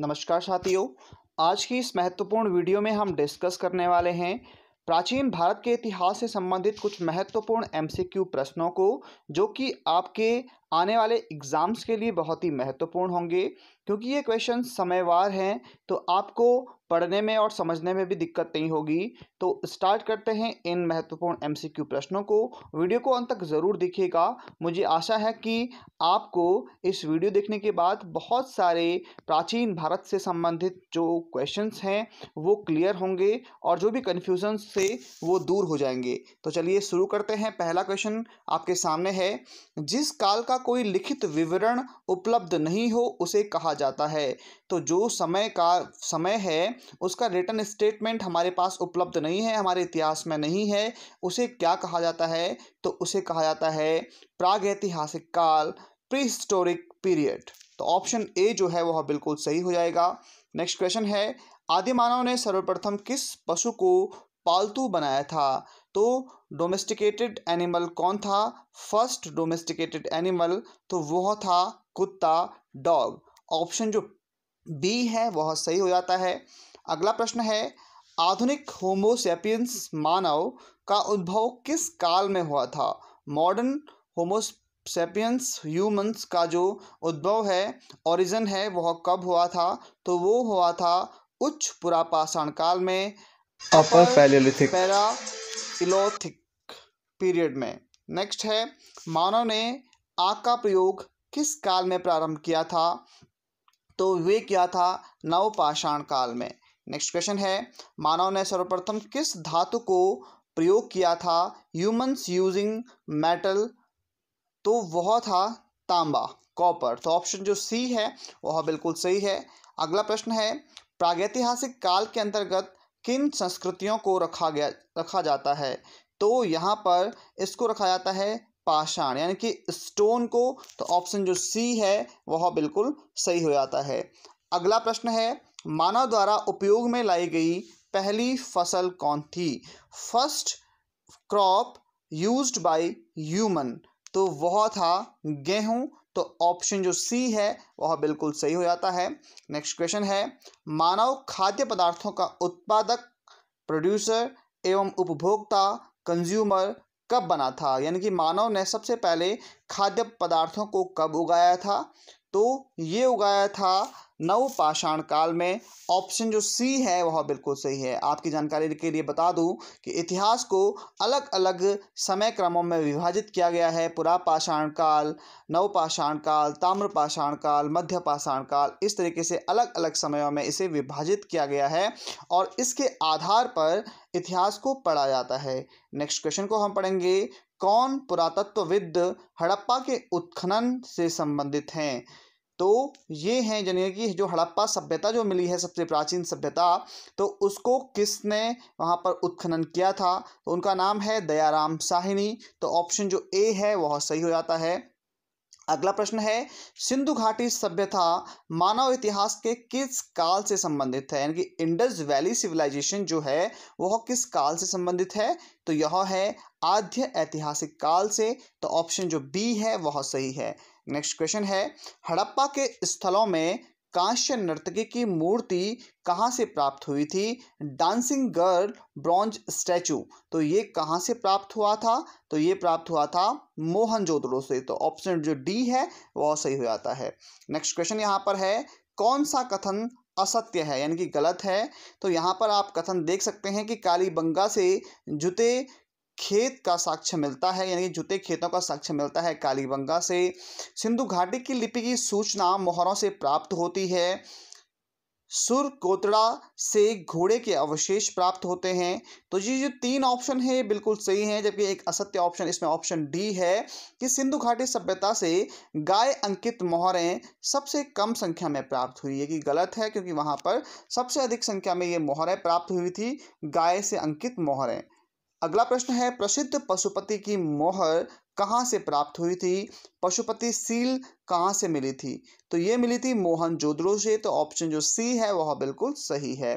नमस्कार साथियों आज की इस महत्वपूर्ण वीडियो में हम डिस्कस करने वाले हैं प्राचीन भारत के इतिहास से संबंधित कुछ महत्वपूर्ण एमसीक्यू प्रश्नों को जो कि आपके आने वाले एग्ज़ाम्स के लिए बहुत ही महत्वपूर्ण होंगे क्योंकि ये क्वेश्चन समयवार हैं तो आपको पढ़ने में और समझने में भी दिक्कत नहीं होगी तो स्टार्ट करते हैं इन महत्वपूर्ण एमसीक्यू प्रश्नों को वीडियो को अंत तक ज़रूर देखिएगा मुझे आशा है कि आपको इस वीडियो देखने के बाद बहुत सारे प्राचीन भारत से संबंधित जो क्वेश्चंस हैं वो क्लियर होंगे और जो भी कन्फ्यूज़न से वो दूर हो जाएंगे तो चलिए शुरू करते हैं पहला क्वेश्चन आपके सामने है जिस काल का कोई लिखित विवरण उपलब्ध नहीं हो उसे कहा जाता है तो जो समय का समय है उसका रिटर्न स्टेटमेंट हमारे पास उपलब्ध नहीं है हमारे इतिहास में नहीं है उसे क्या कहा जाता है तो उसे कहा जाता है प्रागैतिहासिक काल प्री पीरियड तो ऑप्शन ए जो है वह बिल्कुल सही हो जाएगा नेक्स्ट क्वेश्चन है आदि मानव ने सर्वप्रथम किस पशु को पालतू बनाया था तो डोमेस्टिकेटेड एनिमल कौन था फर्स्ट डोमेस्टिकेटेड एनिमल तो वह था कुत्ता डॉग ऑप्शन जो बी है वह सही हो जाता है अगला प्रश्न है आधुनिक होमोसेपियंस मानव का उद्भव किस काल में हुआ था मॉडर्न होमोसेपियंस ह्यूमंस का जो उद्भव है ओरिजिन है वह कब हुआ था तो वो हुआ था उच्च पुरापाषाण काल में अपर पैलियोलिथिक पैराइलोथिक पीरियड में नेक्स्ट है मानव ने आग का प्रयोग किस काल में प्रारंभ किया था तो वे किया था नवपाषाण काल में नेक्स्ट क्वेश्चन है मानव ने सर्वप्रथम किस धातु को प्रयोग किया था ह्यूमंस यूजिंग मेटल तो वह था तांबा कॉपर तो ऑप्शन जो सी है वह बिल्कुल सही है अगला प्रश्न है प्रागैतिहासिक काल के अंतर्गत किन संस्कृतियों को रखा गया रखा जाता है तो यहाँ पर इसको रखा जाता है पाषाण यानी कि स्टोन को तो ऑप्शन जो सी है वह बिल्कुल सही हो जाता है अगला प्रश्न है मानव द्वारा उपयोग में लाई गई पहली फसल कौन थी first crop used by human तो वह था गेहूं तो ऑप्शन जो सी है वह बिल्कुल सही हो जाता है नेक्स्ट क्वेश्चन है मानव खाद्य पदार्थों का उत्पादक प्रोड्यूसर एवं उपभोक्ता कंज्यूमर कब बना था यानी कि मानव ने सबसे पहले खाद्य पदार्थों को कब उगाया था तो ये उगाया था नवपाषाण काल में ऑप्शन जो सी है वह बिल्कुल सही है आपकी जानकारी के लिए बता दूं कि इतिहास को अलग अलग समय क्रमों में विभाजित किया गया है पुरापाषाण काल नवपाषाण काल ताम्रपाषाण काल मध्य पाषाण काल इस तरीके से अलग अलग समयों में इसे विभाजित किया गया है और इसके आधार पर इतिहास को पढ़ा जाता है नेक्स्ट क्वेश्चन को हम पढ़ेंगे कौन पुरातत्वविद हड़प्पा के उत्खनन से संबंधित हैं तो ये हैं यानी कि जो हड़प्पा सभ्यता जो मिली है सबसे प्राचीन सभ्यता तो उसको किसने वहाँ पर उत्खनन किया था तो उनका नाम है दयाराम साहिनी तो ऑप्शन जो ए है वह सही हो जाता है अगला प्रश्न है सिंधु घाटी सभ्यता मानव इतिहास के किस काल से संबंधित है यानी कि इंडस वैली सिविलाइजेशन जो है वह किस काल से संबंधित है तो यह है आद्य ऐतिहासिक काल से तो ऑप्शन जो बी है वह सही है नेक्स्ट क्वेश्चन है हड़प्पा के स्थलों में कांस्य नर्तकी की मूर्ति कहाँ से प्राप्त हुई थी डांसिंग गर्ल ब्रॉन्ज स्टैचू तो ये कहाँ से प्राप्त हुआ था तो ये प्राप्त हुआ था मोहनजोदड़ो से तो ऑप्शन जो डी है वह सही हो जाता है नेक्स्ट क्वेश्चन यहाँ पर है कौन सा कथन असत्य है यानी कि गलत है तो यहाँ पर आप कथन देख सकते हैं कि कालीबंगा से जुते खेत का साक्ष्य मिलता है यानी जुते खेतों का साक्ष्य मिलता है कालीबंगा से सिंधु घाटी की लिपि की सूचना मोहरों से प्राप्त होती है सुर कोतड़ा से घोड़े के अवशेष प्राप्त होते हैं तो ये जो तीन ऑप्शन है बिल्कुल सही हैं जबकि एक असत्य ऑप्शन इसमें ऑप्शन डी है कि सिंधु घाटी सभ्यता से गाय अंकित मोहरें सबसे कम संख्या में प्राप्त हुई है कि गलत है क्योंकि वहाँ पर सबसे अधिक संख्या में ये मोहरें प्राप्त हुई थी गाय से अंकित मोहरें अगला प्रश्न है प्रसिद्ध पशुपति की मोहर कहाँ से प्राप्त हुई थी पशुपति सील कहाँ से मिली थी तो ये मिली थी मोहन जोदड़ो से तो ऑप्शन जो सी है वह बिल्कुल सही है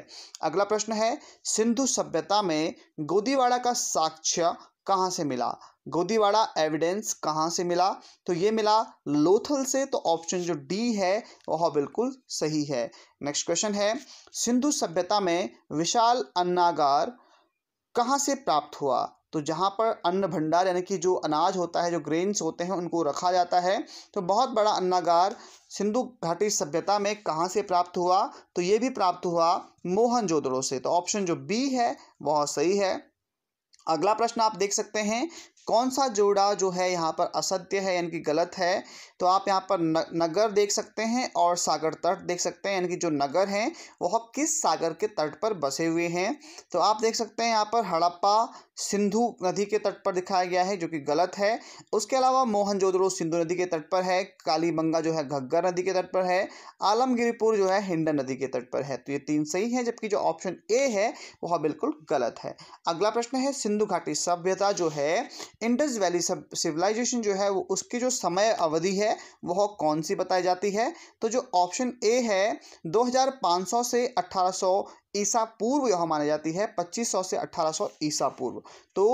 अगला प्रश्न है सिंधु सभ्यता में गोदीवाड़ा का साक्ष्य कहाँ से मिला गोदीवाड़ा एविडेंस कहाँ से मिला तो ये मिला लोथल से तो ऑप्शन जो डी है वह बिल्कुल सही है नेक्स्ट क्वेश्चन है सिंधु सभ्यता में विशाल अन्नागार कहाँ से प्राप्त हुआ तो जहाँ पर अन्न भंडार यानी कि जो अनाज होता है जो ग्रेन्स होते हैं उनको रखा जाता है तो बहुत बड़ा अन्नागार सिंधु घाटी सभ्यता में कहाँ से प्राप्त हुआ तो ये भी प्राप्त हुआ मोहन से तो ऑप्शन जो बी है बहुत सही है अगला प्रश्न आप देख सकते हैं कौन सा जोड़ा जो है यहाँ पर असत्य है यानी कि गलत है तो आप यहाँ पर नगर देख सकते हैं और सागर तट देख सकते हैं यानी कि जो नगर हैं वह किस सागर के तट पर बसे हुए हैं तो आप देख सकते हैं यहाँ पर हड़प्पा सिंधु नदी के तट पर दिखाया गया है जो कि गलत है उसके अलावा मोहनजोदड़ो सिंधु नदी के तट पर है कालीबंगा जो है घग्गर नदी के तट पर है आलमगिरीपुर जो है हिंडन नदी के तट पर है तो ये तीन सही है जबकि जो ऑप्शन ए है वह बिल्कुल गलत है अगला प्रश्न है सिंधु घाटी सभ्यता जो है इंडस वैली सिविलाइजेशन जो है वो उसकी जो समय अवधि है है वह कौन सी बताई जाती है तो जो ऑप्शन ए है 2500 से 1800 ईसा पूर्व यह मानी जाती है 2500 से 1800 ईसा पूर्व तो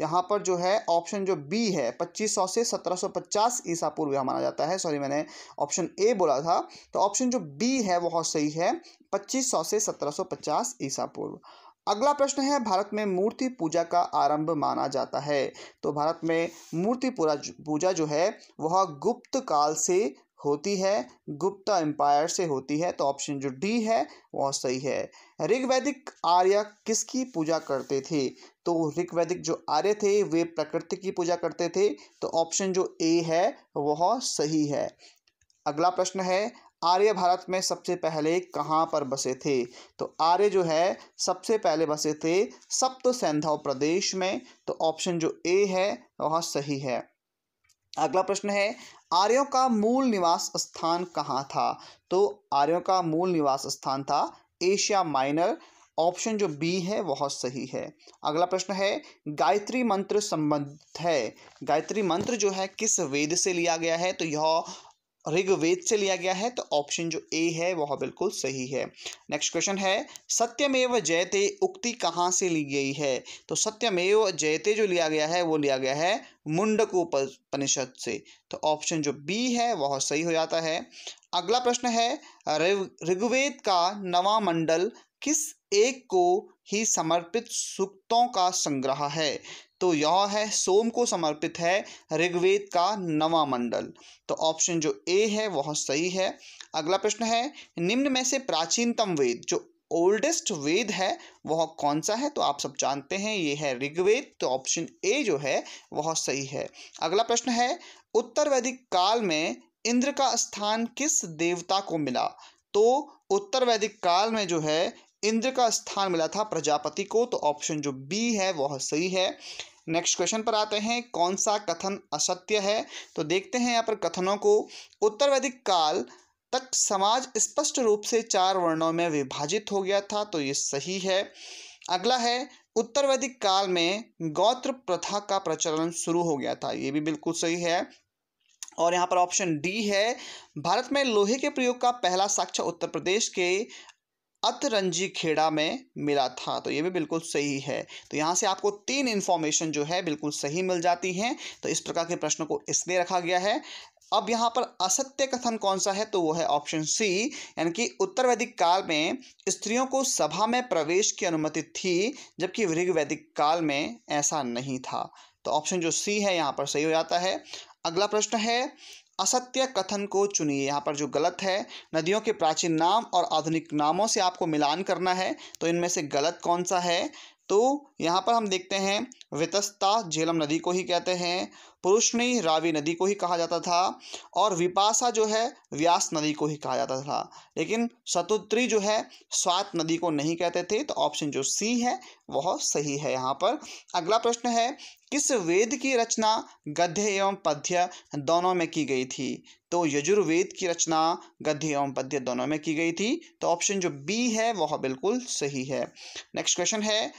यहाँ पर जो है ऑप्शन जो बी है 2500 से 1750 ईसा पूर्व यह माना जाता है सॉरी मैंने ऑप्शन ए बोला था तो ऑप्शन जो बी है वह सही है पच्चीस से सत्रह ईसा पूर्व अगला प्रश्न है भारत में मूर्ति पूजा का आरंभ माना जाता है तो भारत में मूर्ति पूजा जो है वह गुप्त काल से होती है गुप्ता एम्पायर से होती है तो ऑप्शन जो डी है वह सही है ऋग्वैदिक आर्य किसकी पूजा करते थे तो ऋग्वैदिक जो आर्य थे वे प्रकृति की पूजा करते थे तो ऑप्शन जो ए है वह सही है अगला प्रश्न है आर्य भारत में सबसे पहले कहाँ पर बसे थे तो आर्य जो है सबसे पहले बसे थे सप्त सैंधव प्रदेश में तो ऑप्शन जो ए है वह सही है अगला प्रश्न है आर्यों का मूल निवास स्थान कहाँ था तो आर्यों का मूल निवास स्थान था एशिया माइनर ऑप्शन जो बी है वह सही है अगला प्रश्न है गायत्री मंत्र संबंधित है गायत्री मंत्र जो है किस वेद से लिया गया है तो यह ऋग्वेद से लिया गया है तो ऑप्शन जो ए है वह बिल्कुल सही है नेक्स्ट क्वेश्चन है सत्यमेव जयते उक्ति कहाँ से ली गई है तो सत्यमेव जयते जो लिया गया है वो लिया गया है मुंडकोपनिषद से तो ऑप्शन जो बी है वह सही हो जाता है अगला प्रश्न है ऋग्वेद का नवा मंडल किस एक को ही समर्पित सूक्तों का संग्रह है तो यह है सोम को समर्पित है ऋग्वेद का नवा मंडल तो ऑप्शन जो ए है वह सही है अगला प्रश्न है निम्न में से प्राचीनतम वेद जो ओल्डेस्ट वेद है वह कौन सा है तो आप सब जानते हैं ये है ऋग्वेद तो ऑप्शन ए जो है वह सही है अगला प्रश्न है उत्तर वैदिक काल में इंद्र का स्थान किस देवता को मिला तो उत्तर वैदिक काल में जो है इंद्र का स्थान मिला था प्रजापति को तो ऑप्शन जो बी है वह सही है नेक्स्ट क्वेश्चन पर आते हैं कौन सा कथन असत्य है तो देखते हैं यहाँ पर कथनों को उत्तर वैदिक काल तक समाज स्पष्ट रूप से चार वर्णों में विभाजित हो गया था तो ये सही है अगला है उत्तर वैदिक काल में गोत्र प्रथा का प्रचलन शुरू हो गया था ये भी बिल्कुल सही है और यहाँ पर ऑप्शन डी है भारत में लोहे के प्रयोग का पहला साक्ष्य उत्तर प्रदेश के अतरंजी खेड़ा में मिला था तो ये भी बिल्कुल सही है तो यहाँ से आपको तीन इन्फॉर्मेशन जो है बिल्कुल सही मिल जाती हैं तो इस प्रकार के प्रश्नों को इसलिए रखा गया है अब यहाँ पर असत्य कथन कौन सा है तो वो है ऑप्शन सी यानी कि उत्तर वैदिक काल में स्त्रियों को सभा में प्रवेश की अनुमति थी जबकि वृग वैदिक काल में ऐसा नहीं था तो ऑप्शन जो सी है यहाँ पर सही हो जाता है अगला प्रश्न है असत्य कथन को चुनिए यहाँ पर जो गलत है नदियों के प्राचीन नाम और आधुनिक नामों से आपको मिलान करना है तो इनमें से गलत कौन सा है तो यहाँ पर हम देखते हैं वितस्ता झेलम नदी को ही कहते हैं पुरुषणी रावी नदी को ही कहा जाता था और विपासा जो है व्यास नदी को ही कहा जाता था लेकिन शतुत्री जो है स्वात नदी को नहीं कहते थे तो ऑप्शन जो सी है वह सही है यहाँ पर अगला प्रश्न है किस वेद की रचना गद्य एवं पद्य दोनों में की गई थी तो यजुर्वेद की रचना गद्य एवं पद्य दोनों में की गई थी तो ऑप्शन जो बी है वह बिल्कुल सही है नेक्स्ट क्वेश्चन है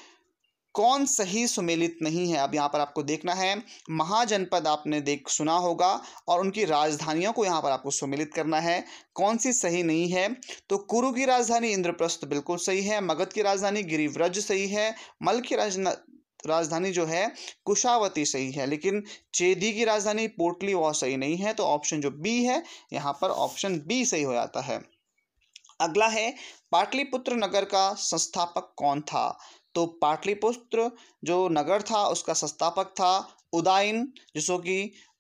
कौन सही सुमेलित नहीं है अब यहाँ पर आपको देखना है महाजनपद आपने देख सुना होगा और उनकी राजधानियों को यहाँ पर आपको सुमेलित करना है कौन सी सही नहीं है तो कुरु की राजधानी इंद्रप्रस्थ बिल्कुल सही है मगध की राजधानी गिरिव्रज सही है मल की राजधानी जो है कुशावती सही है लेकिन चेदी की राजधानी पोटली वह सही नहीं है तो ऑप्शन जो बी है यहाँ पर ऑप्शन बी सही हो जाता है अगला है पाटलिपुत्र नगर का संस्थापक कौन था तो पाटलिपुत्र जो नगर था उसका संस्थापक था उदाइन जिसको कि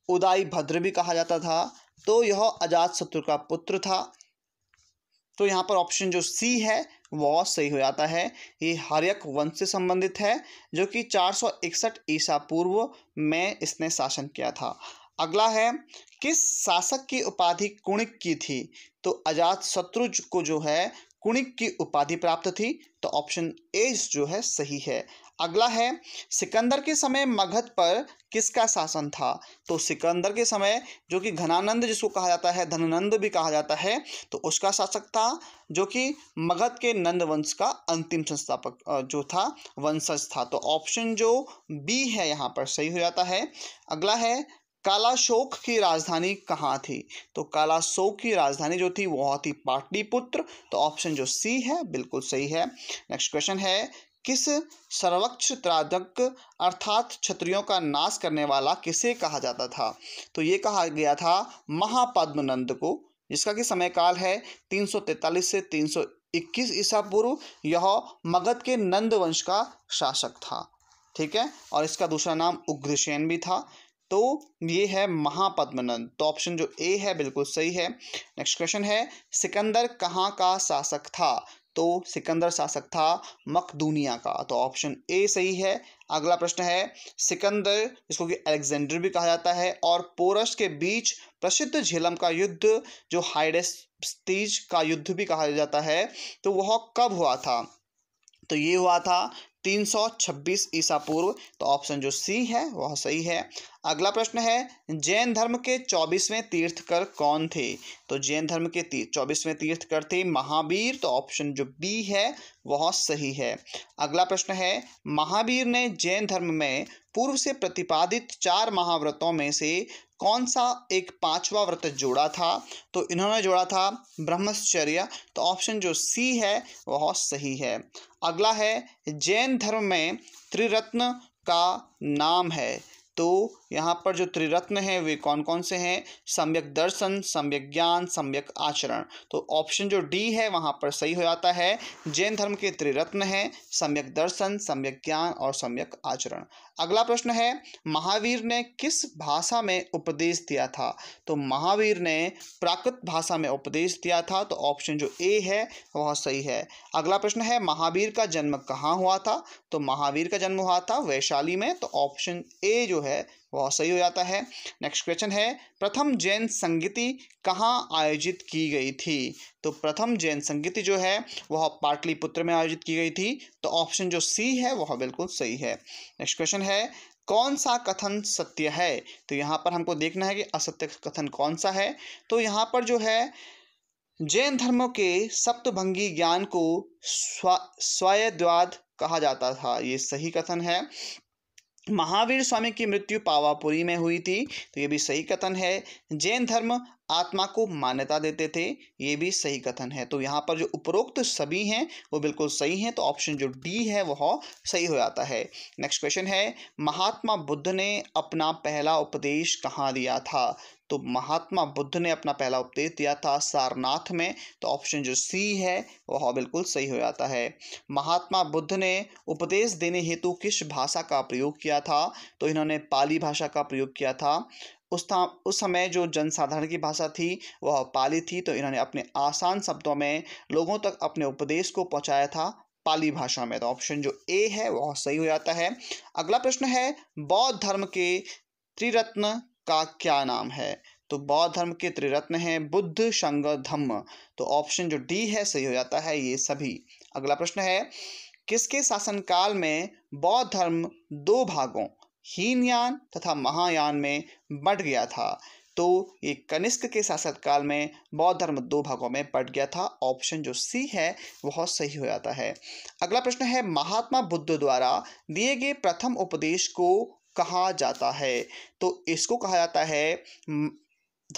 उदाई भद्र भी कहा जाता था तो यह अजात शत्रु का पुत्र था तो यहाँ पर ऑप्शन जो सी है वह सही हो जाता है ये हरियक वंश से संबंधित है जो कि चार सौ इकसठ ईसा पूर्व में इसने शासन किया था अगला है किस शासक की उपाधि कुणिक की थी तो अजात शत्रु को जो है कुणिक की उपाधि प्राप्त थी तो ऑप्शन ए जो है सही है अगला है सिकंदर के समय मगध पर किसका शासन था तो सिकंदर के समय जो कि घनानंद जिसको कहा जाता है धनानंद भी कहा जाता है तो उसका शासक था जो कि मगध के नंद वंश का अंतिम संस्थापक जो था वंशज था तो ऑप्शन जो बी है यहाँ पर सही हो जाता है अगला है कालाशोक की राजधानी कहाँ थी तो कालाशोक की राजधानी जो थी वह थी पाटलिपुत्र तो ऑप्शन जो सी है बिल्कुल सही है नेक्स्ट क्वेश्चन है किस सर्वक्ष त्रादक अर्थात क्षत्रियों का नाश करने वाला किसे कहा जाता था तो ये कहा गया था महापद्मनंद को जिसका कि समय काल है 343 से 321 ईसा पूर्व यह मगध के नंद वंश का शासक था ठीक है और इसका दूसरा नाम उग्रसेन भी था तो ये है महापद्मनंद तो ऑप्शन जो ए है बिल्कुल सही है नेक्स्ट क्वेश्चन है सिकंदर कहाँ का शासक था तो सिकंदर शासक था मकदूनिया का तो ऑप्शन ए सही है अगला प्रश्न है सिकंदर जिसको कि अलेक्जेंडर भी कहा जाता है और पोरस के बीच प्रसिद्ध झेलम का युद्ध जो हाइडेस्टीज का युद्ध भी कहा जाता है तो वह कब हुआ था तो ये हुआ था 326 ईसा पूर्व तो ऑप्शन जो सी है वह सही है अगला प्रश्न है जैन धर्म के चौबीसवें तीर्थकर कौन थे तो जैन धर्म के चौबीसवें तीर्थकर थे महावीर तो ऑप्शन जो बी है वह सही है अगला प्रश्न है महावीर ने जैन धर्म में पूर्व से प्रतिपादित चार महाव्रतों में से कौन सा एक पांचवा व्रत जोड़ा था तो इन्होंने जोड़ा था ब्रह्मचर्य तो ऑप्शन जो सी है वह सही है अगला है जैन धर्म में त्रिरत्न का नाम है तो यहाँ पर जो त्रिरत्न हैं वे कौन कौन से हैं सम्यक दर्शन सम्यक ज्ञान सम्यक आचरण तो ऑप्शन जो डी है वहाँ पर सही हो जाता है जैन धर्म के त्रिरत्न हैं सम्यक दर्शन सम्यक ज्ञान और सम्यक आचरण अगला प्रश्न है महावीर ने किस भाषा में उपदेश दिया था तो महावीर ने प्राकृत भाषा में उपदेश दिया था तो ऑप्शन जो ए है वह सही है अगला प्रश्न है महावीर का जन्म कहाँ हुआ था तो महावीर का जन्म हुआ था वैशाली में तो ऑप्शन ए जो है बहुत सही हो जाता है नेक्स्ट क्वेश्चन है प्रथम जैन संगीति कहाँ आयोजित की गई थी तो प्रथम जैन संगीति जो है वह पाटलिपुत्र में आयोजित की गई थी तो ऑप्शन जो सी है वह बिल्कुल सही है नेक्स्ट क्वेश्चन है कौन सा कथन सत्य है तो यहाँ पर हमको देखना है कि असत्य कथन कौन सा है तो यहाँ पर जो है जैन धर्मों के सप्तभंगी ज्ञान को स्वा स्वयद्वाद कहा जाता था ये सही कथन है महावीर स्वामी की मृत्यु पावापुरी में हुई थी तो ये भी सही कथन है जैन धर्म आत्मा को मान्यता देते थे ये भी सही कथन है तो यहाँ पर जो उपरोक्त सभी हैं वो बिल्कुल सही हैं तो ऑप्शन जो डी है वह सही हो जाता है नेक्स्ट क्वेश्चन है महात्मा बुद्ध ने अपना पहला उपदेश कहाँ दिया था तो महात्मा बुद्ध ने अपना पहला उपदेश दिया था सारनाथ में तो ऑप्शन जो सी है वह बिल्कुल सही हो जाता है महात्मा बुद्ध ने उपदेश देने हेतु किस भाषा का प्रयोग किया था तो इन्होंने पाली भाषा का प्रयोग किया था उस था उस समय जो जनसाधारण की भाषा थी वह पाली थी तो इन्होंने अपने आसान शब्दों में लोगों तक अपने उपदेश को पहुंचाया था पाली भाषा में तो ऑप्शन जो ए है वह सही हो जाता है अगला प्रश्न है बौद्ध धर्म के त्रिरत्न का क्या नाम है तो बौद्ध धर्म के त्रिरत्न हैं बुद्ध संग धम्म तो ऑप्शन जो डी है सही हो जाता है ये सभी अगला प्रश्न है किसके शासनकाल में बौद्ध धर्म दो भागों हीनयान तथा महायान में बट गया था तो ये कनिष्क के शासनकाल में बौद्ध धर्म दो भागों में बट गया था ऑप्शन जो सी है वह सही हो जाता है अगला प्रश्न है महात्मा बुद्ध द्वारा दिए गए प्रथम उपदेश को कहा जाता है तो इसको कहा जाता है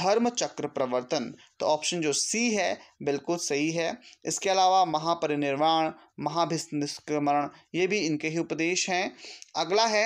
धर्म चक्र प्रवर्तन तो ऑप्शन जो सी है बिल्कुल सही है इसके अलावा महापरिनिर्वाण महाभिस्मरण ये भी इनके ही उपदेश हैं अगला है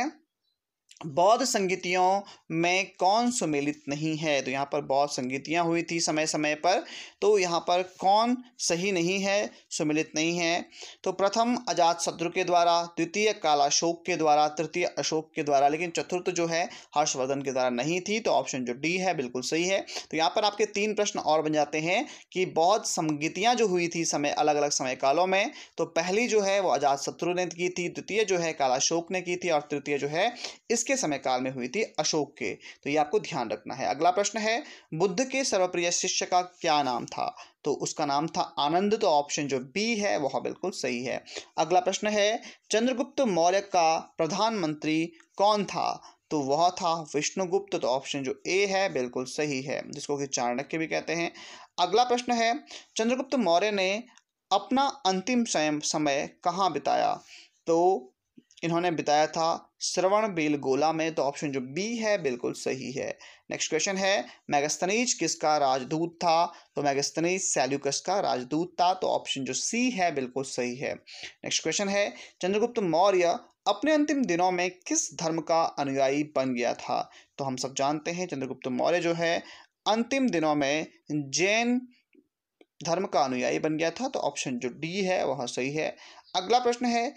बौद्ध संगीतियों में कौन सुमेलित नहीं है तो यहाँ पर बौद्ध संगीतियाँ हुई थी समय समय पर तो यहाँ पर कौन सही नहीं है सुमेलित नहीं है तो प्रथम अजात शत्रु के द्वारा द्वितीय कालाशोक के द्वारा तृतीय अशोक के द्वारा लेकिन चतुर्थ जो है हर्षवर्धन के द्वारा नहीं थी तो ऑप्शन जो डी है बिल्कुल सही है तो यहाँ पर आपके तीन प्रश्न और बन जाते हैं कि बौद्ध संगीतियाँ जो हुई थी समय अलग अलग समय कालों में तो पहली जो है वो अजात शत्रु ने की थी द्वितीय जो है कालाशोक ने की थी और तृतीय जो है इसके किसके समय काल में हुई थी अशोक के तो ये आपको ध्यान रखना है अगला प्रश्न है बुद्ध के सर्वप्रिय शिष्य का क्या नाम था तो उसका नाम था आनंद तो ऑप्शन जो बी है वह बिल्कुल सही है अगला प्रश्न है चंद्रगुप्त मौर्य का प्रधानमंत्री कौन था तो वह था विष्णुगुप्त तो ऑप्शन जो ए है बिल्कुल सही है जिसको कि चाणक्य भी कहते हैं अगला प्रश्न है चंद्रगुप्त मौर्य ने अपना अंतिम समय कहाँ बिताया तो इन्होंने बिताया था श्रवण बेलगोला में तो ऑप्शन जो बी है बिल्कुल सही है नेक्स्ट क्वेश्चन है मैगस्तनीज किसका राजदूत था तो मैगस्तनीज सैल्यूकस का राजदूत था तो ऑप्शन जो सी है बिल्कुल सही है नेक्स्ट क्वेश्चन है चंद्रगुप्त मौर्य अपने अंतिम दिनों में किस धर्म का अनुयायी बन गया था तो हम सब जानते हैं चंद्रगुप्त मौर्य जो है अंतिम दिनों में जैन धर्म का अनुयायी बन गया था तो ऑप्शन जो डी है वह सही है अगला प्रश्न है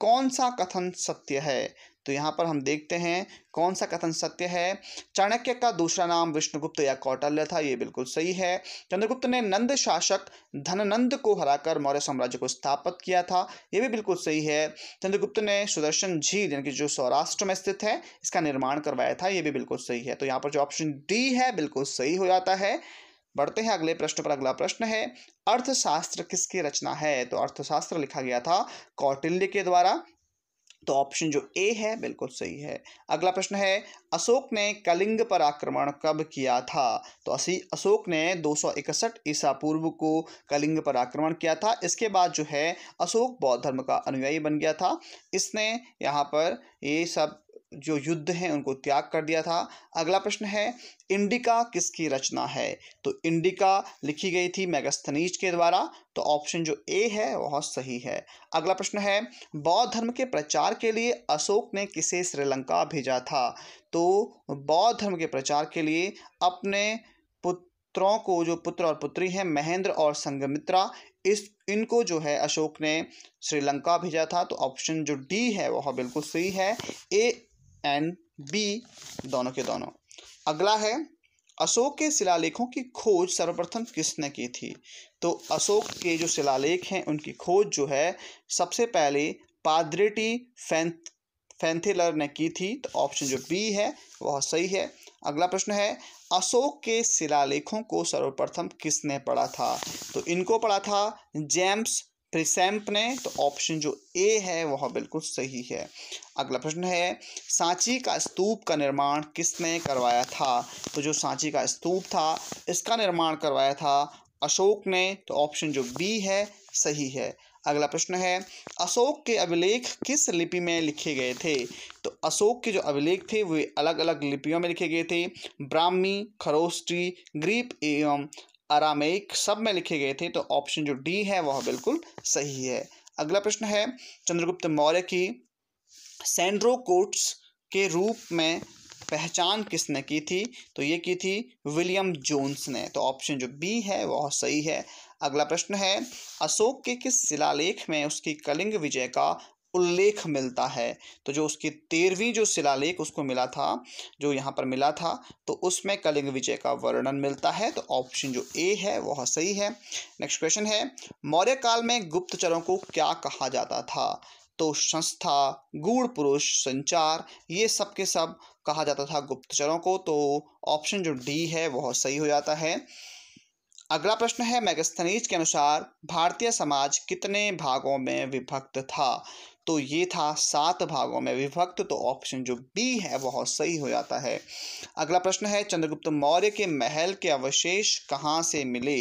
कौन सा कथन सत्य है तो यहाँ पर हम देखते हैं कौन सा कथन सत्य है चाणक्य का दूसरा नाम विष्णुगुप्त या कौटल्य था ये बिल्कुल सही है चंद्रगुप्त ने नंद शासक धननंद को हराकर मौर्य साम्राज्य को स्थापित किया था ये भी बिल्कुल सही है चंद्रगुप्त ने सुदर्शन झील यानी कि जो सौराष्ट्र में स्थित है इसका निर्माण करवाया था ये भी बिल्कुल सही है तो यहाँ पर जो ऑप्शन डी है बिल्कुल सही हो जाता है बढ़ते हैं अगले प्रश्न पर अगला प्रश्न है अर्थशास्त्र किसकी रचना है तो अर्थशास्त्र लिखा गया था कौटिल्य के द्वारा तो ऑप्शन जो ए है बिल्कुल सही है अगला प्रश्न है अशोक ने कलिंग पर आक्रमण कब किया था तो असी अशोक ने दो सौ इकसठ ईसा पूर्व को कलिंग पर आक्रमण किया था इसके बाद जो है अशोक बौद्ध धर्म का अनुयायी बन गया था इसने यहाँ पर ये सब जो युद्ध हैं उनको त्याग कर दिया था अगला प्रश्न है इंडिका किसकी रचना है तो इंडिका लिखी गई थी मैगस्थनीज के द्वारा तो ऑप्शन जो ए है वह सही है अगला प्रश्न है बौद्ध धर्म के प्रचार के लिए अशोक ने किसे श्रीलंका भेजा था तो बौद्ध धर्म के प्रचार के लिए अपने पुत्रों को जो पुत्र और पुत्री हैं महेंद्र और संगमित्रा इस इनको जो है अशोक ने श्रीलंका भेजा था तो ऑप्शन जो डी है वह बिल्कुल सही है ए एंड बी दोनों के दोनों अगला है अशोक के शिलालेखों की खोज सर्वप्रथम किसने की थी तो अशोक के जो शिलालेख हैं उनकी खोज जो है सबसे पहले पादरेटी फैं फैंथेलर ने की थी तो ऑप्शन जो बी है वह सही है अगला प्रश्न है अशोक के शिलालेखों को सर्वप्रथम किसने पढ़ा था तो इनको पढ़ा था जेम्स प्रिसैम्प ने तो ऑप्शन जो ए है वह बिल्कुल सही है अगला प्रश्न है सांची का स्तूप का निर्माण किसने करवाया था तो जो सांची का स्तूप था इसका निर्माण करवाया था अशोक ने तो ऑप्शन जो बी है सही है अगला प्रश्न है अशोक के अभिलेख किस लिपि में लिखे गए थे तो अशोक के जो अभिलेख थे वे अलग अलग लिपियों में लिखे गए थे ब्राह्मी खरोस्टी ग्रीप एवं अरामेक सब में लिखे गए थे तो ऑप्शन जो डी है वह बिल्कुल सही है अगला प्रश्न है चंद्रगुप्त मौर्य की सेंड्रो कोट्स के रूप में पहचान किसने की थी तो ये की थी विलियम जोन्स ने तो ऑप्शन जो बी है वह सही है अगला प्रश्न है अशोक के किस शिलालेख में उसकी कलिंग विजय का उल्लेख मिलता है तो जो उसकी तेरहवीं जो शिलालेख उसको मिला था जो यहाँ पर मिला था तो उसमें कलिंग विजय का वर्णन मिलता है तो ऑप्शन जो ए है वह सही है नेक्स्ट क्वेश्चन है मौर्य काल में गुप्तचरों को क्या कहा जाता था तो संस्था गूढ़ पुरुष संचार ये सब के सब कहा जाता था गुप्तचरों को तो ऑप्शन जो डी है वह सही हो जाता है अगला प्रश्न है मैगस्थनीज के अनुसार भारतीय समाज कितने भागों में विभक्त था तो ये था सात भागों में विभक्त तो ऑप्शन जो बी है बहुत सही हो जाता है अगला प्रश्न है चंद्रगुप्त मौर्य के महल के अवशेष कहाँ से मिले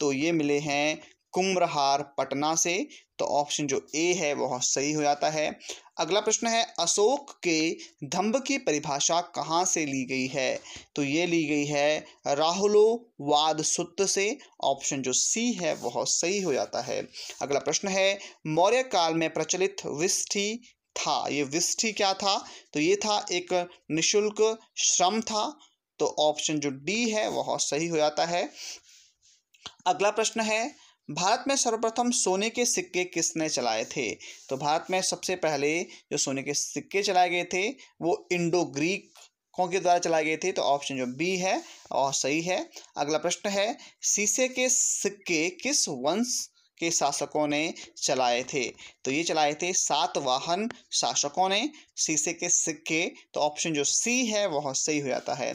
तो ये मिले हैं कुम्रहार पटना से तो ऑप्शन जो ए है वह सही हो जाता है अगला प्रश्न है अशोक के धम्भ की परिभाषा कहाँ से ली गई है तो ये ली गई है राहुलो वाद सूत्र से ऑप्शन जो सी है वह सही हो जाता है अगला प्रश्न है मौर्य काल में प्रचलित विष्ठी था ये विष्ठी क्या था तो ये था एक निशुल्क श्रम था तो ऑप्शन जो डी है वह सही हो जाता है अगला प्रश्न है भारत में सर्वप्रथम सोने के सिक्के किसने चलाए थे तो भारत में सबसे पहले जो सोने के सिक्के चलाए गए थे वो इंडो ग्रीक कौन के द्वारा चलाए गए थे तो ऑप्शन जो बी है और सही है अगला प्रश्न है शीशे के सिक्के किस वंश के शासकों ने चलाए थे तो ये चलाए थे सात वाहन शासकों ने शीशे के सिक्के तो ऑप्शन जो सी है वह सही हो जाता है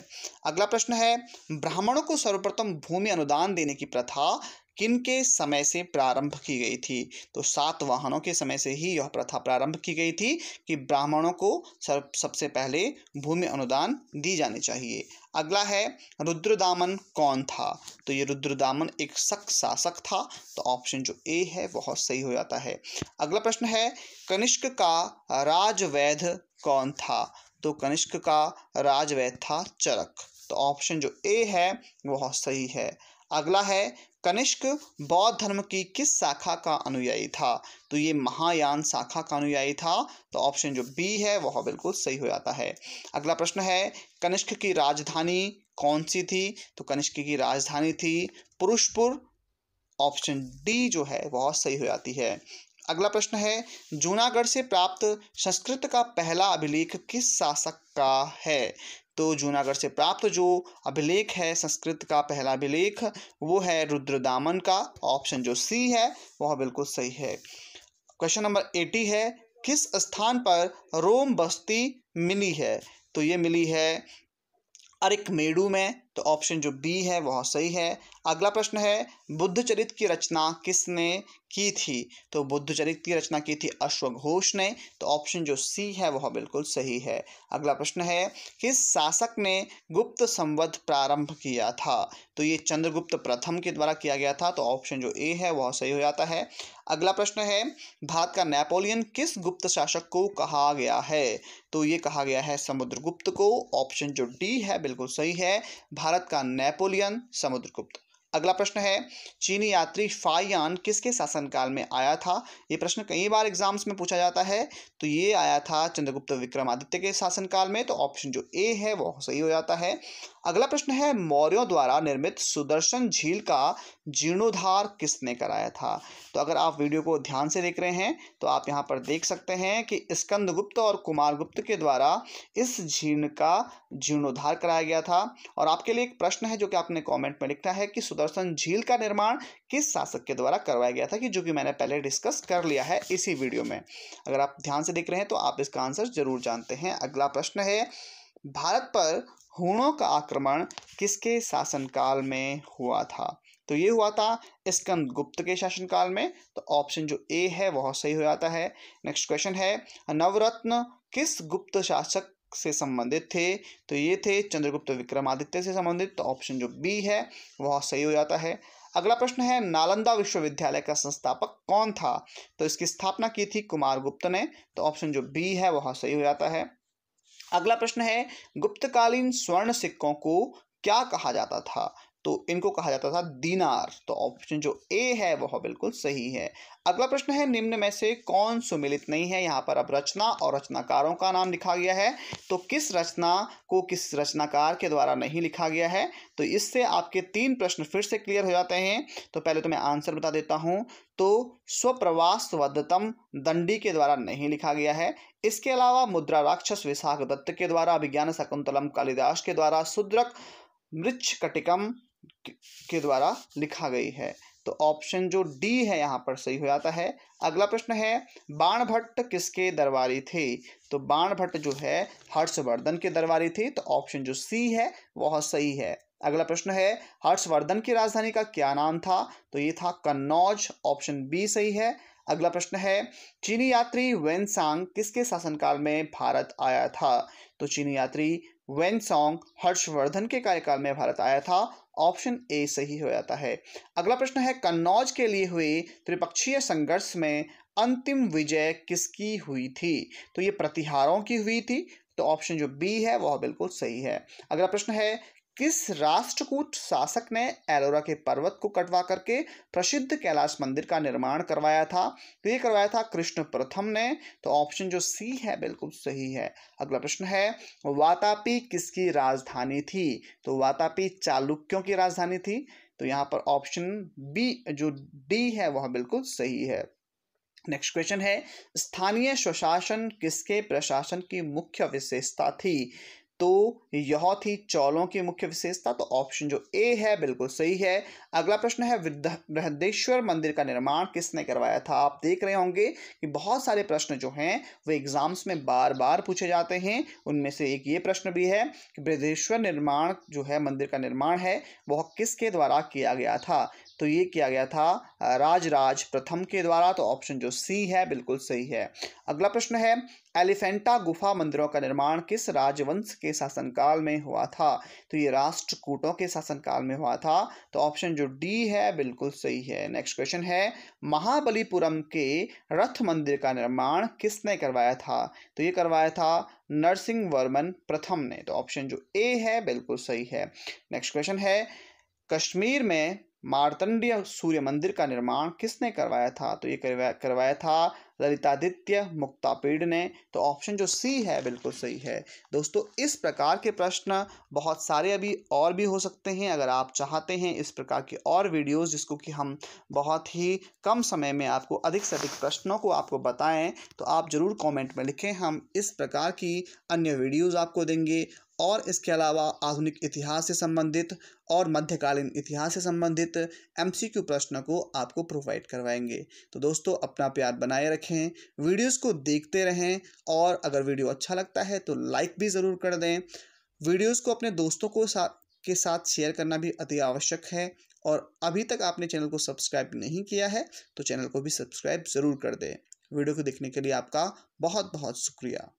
अगला प्रश्न है ब्राह्मणों को सर्वप्रथम भूमि अनुदान देने की प्रथा किन के समय से प्रारंभ की गई थी तो सात वाहनों के समय से ही यह प्रथा प्रारंभ की गई थी कि ब्राह्मणों को सब सबसे पहले भूमि अनुदान दी जानी चाहिए अगला है रुद्रदामन कौन था तो ये रुद्रदामन एक सख्त शासक था तो ऑप्शन जो ए है बहुत सही हो जाता है अगला प्रश्न है कनिष्क का राजवैध कौन था तो कनिष्क का राजवैध था चरक तो ऑप्शन जो ए है वह सही है अगला है कनिष्क बौद्ध धर्म की किस शाखा का अनुयायी था तो ये महायान शाखा का अनुयायी था तो ऑप्शन जो बी है वह बिल्कुल सही हो जाता है अगला प्रश्न है कनिष्क की राजधानी कौन सी थी तो कनिष्क की राजधानी थी पुरुषपुर ऑप्शन डी जो है वह सही हो जाती है अगला प्रश्न है जूनागढ़ से प्राप्त संस्कृत का पहला अभिलेख किस शासक का है तो जूनागढ़ से प्राप्त जो अभिलेख है संस्कृत का पहला अभिलेख वो है रुद्रदामन का ऑप्शन जो सी है वह बिल्कुल सही है क्वेश्चन नंबर एटी है किस स्थान पर रोम बस्ती मिली है तो ये मिली है अरिकमेडू में तो ऑप्शन जो बी है वह सही है अगला प्रश्न है बुद्ध चरित्र की रचना किसने की थी तो बुद्ध चरित्र की रचना की थी अश्वघोष ने तो ऑप्शन जो सी है वह बिल्कुल सही है अगला प्रश्न है किस शासक ने गुप्त संवध प्रारंभ किया था तो ये चंद्रगुप्त प्रथम के द्वारा किया गया था तो ऑप्शन जो ए है वह सही हो जाता है अगला प्रश्न है भारत का नेपोलियन किस गुप्त शासक को कहा गया है तो ये कहा गया है समुद्रगुप्त को ऑप्शन जो डी है बिल्कुल सही है भारत का नेपोलियन समुद्रगुप्त अगला प्रश्न है चीनी यात्री फाइयान किसके शासनकाल में आया था ये प्रश्न कई बार एग्जाम्स में पूछा जाता है तो ये आया था चंद्रगुप्त विक्रमादित्य के शासनकाल में तो ऑप्शन जो ए है वो सही हो जाता है अगला प्रश्न है मौर्यों द्वारा निर्मित सुदर्शन झील का जीर्णोद्धार किसने कराया था तो अगर आप वीडियो को ध्यान से देख रहे हैं तो आप यहाँ पर देख सकते हैं कि स्कंदगुप्त और कुमारगुप्त के द्वारा इस झील का जीर्णोद्धार कराया गया था और आपके लिए एक प्रश्न है जो कि आपने कमेंट में लिखना है कि सुदर्शन झील का निर्माण किस शासक के द्वारा करवाया गया था कि जो कि मैंने पहले डिस्कस कर लिया है इसी वीडियो में अगर आप ध्यान से देख रहे हैं तो आप इसका आंसर जरूर जानते हैं अगला प्रश्न है भारत पर हुणों का आक्रमण किसके शासनकाल में हुआ था तो ये हुआ था स्कंद गुप्त के शासनकाल में तो ऑप्शन जो ए है वह सही हो जाता है नेक्स्ट क्वेश्चन है नवरत्न किस गुप्त शासक से संबंधित थे तो ये थे चंद्रगुप्त विक्रमादित्य से संबंधित तो ऑप्शन जो बी है वह सही हो जाता है अगला प्रश्न है नालंदा विश्वविद्यालय का संस्थापक कौन था तो इसकी स्थापना की थी कुमार गुप्त ने तो ऑप्शन जो बी है वह सही हो जाता है अगला प्रश्न है गुप्तकालीन स्वर्ण सिक्कों को क्या कहा जाता था तो इनको कहा जाता था दीनार तो ऑप्शन जो ए है वह बिल्कुल सही है अगला प्रश्न है निम्न में से कौन सुमिलित नहीं है यहाँ पर अब रचना और रचनाकारों का नाम लिखा गया है तो किस रचना को किस रचनाकार के द्वारा नहीं लिखा गया है तो इससे आपके तीन प्रश्न फिर से क्लियर हो जाते हैं तो पहले तो मैं आंसर बता देता हूँ तो स्वप्रवास वद्धतम दंडी के द्वारा नहीं लिखा गया है इसके अलावा मुद्रा राक्षस विशाख दत्त के द्वारा अभिज्ञान शकुंतलम कालिदास के द्वारा शुद्रक मृक्ष कटिकम के द्वारा लिखा गई है तो ऑप्शन जो डी है यहाँ पर सही हो जाता है अगला प्रश्न है बाण भट्ट किसके दरबारी थे तो बाण भट्ट जो है हर्षवर्धन के दरबारी थे तो ऑप्शन जो सी है वह सही है अगला प्रश्न है हर्षवर्धन की राजधानी का क्या नाम था तो ये था कन्नौज ऑप्शन बी सही है अगला प्रश्न है चीनी यात्री वेनसांग किसके शासनकाल में भारत आया था तो चीनी यात्री वेन सॉन्ग हर्षवर्धन के कार्यकाल में भारत आया था ऑप्शन ए सही हो जाता है अगला प्रश्न है कन्नौज के लिए हुए त्रिपक्षीय संघर्ष में अंतिम विजय किसकी हुई थी तो ये प्रतिहारों की हुई थी तो ऑप्शन जो बी है वह बिल्कुल सही है अगला प्रश्न है किस राष्ट्रकूट शासक ने एलोरा के पर्वत को कटवा करके प्रसिद्ध कैलाश मंदिर का निर्माण करवाया था तो ये करवाया था कृष्ण प्रथम ने तो ऑप्शन जो सी है बिल्कुल सही है अगला प्रश्न है वातापी किसकी राजधानी थी तो वातापी चालुक्यों की राजधानी थी तो यहाँ पर ऑप्शन बी जो डी है वह बिल्कुल सही है नेक्स्ट क्वेश्चन है स्थानीय स्वशासन किसके प्रशासन की मुख्य विशेषता थी तो यह थी चौलों की मुख्य विशेषता तो ऑप्शन जो ए है बिल्कुल सही है अगला प्रश्न है बृहदेश्वर मंदिर का निर्माण किसने करवाया था आप देख रहे होंगे कि बहुत सारे प्रश्न जो हैं वो एग्जाम्स में बार बार पूछे जाते हैं उनमें से एक ये प्रश्न भी है कि बृहदेश्वर निर्माण जो है मंदिर का निर्माण है वह किसके द्वारा किया गया था तो ये किया गया था राजराज प्रथम के द्वारा तो ऑप्शन जो सी है बिल्कुल सही है अगला प्रश्न है एलिफेंटा गुफा मंदिरों का निर्माण किस राजवंश के शासनकाल में हुआ था तो ये राष्ट्रकूटों के शासनकाल में हुआ था तो ऑप्शन जो डी है बिल्कुल सही है नेक्स्ट क्वेश्चन है महाबलीपुरम के रथ मंदिर का निर्माण किसने करवाया था तो ये करवाया था नरसिंह वर्मन प्रथम ने तो ऑप्शन जो ए है बिल्कुल सही है नेक्स्ट क्वेश्चन है कश्मीर में मारतंडीय सूर्य मंदिर का निर्माण किसने करवाया था तो ये करवाया करवाया था ललितादित्य मुक्तापीड ने तो ऑप्शन जो सी है बिल्कुल सही है दोस्तों इस प्रकार के प्रश्न बहुत सारे अभी और भी हो सकते हैं अगर आप चाहते हैं इस प्रकार के और वीडियोस जिसको कि हम बहुत ही कम समय में आपको अधिक से अधिक प्रश्नों को आपको बताएं तो आप ज़रूर कमेंट में लिखें हम इस प्रकार की अन्य वीडियोज़ आपको देंगे और इसके अलावा आधुनिक इतिहास से संबंधित और मध्यकालीन इतिहास से संबंधित एमसीक्यू प्रश्न को आपको प्रोवाइड करवाएंगे तो दोस्तों अपना प्यार बनाए रखें वीडियोस को देखते रहें और अगर वीडियो अच्छा लगता है तो लाइक भी ज़रूर कर दें वीडियोस को अपने दोस्तों को साथ के साथ शेयर करना भी अति आवश्यक है और अभी तक आपने चैनल को सब्सक्राइब नहीं किया है तो चैनल को भी सब्सक्राइब ज़रूर कर दें वीडियो को देखने के लिए आपका बहुत बहुत शुक्रिया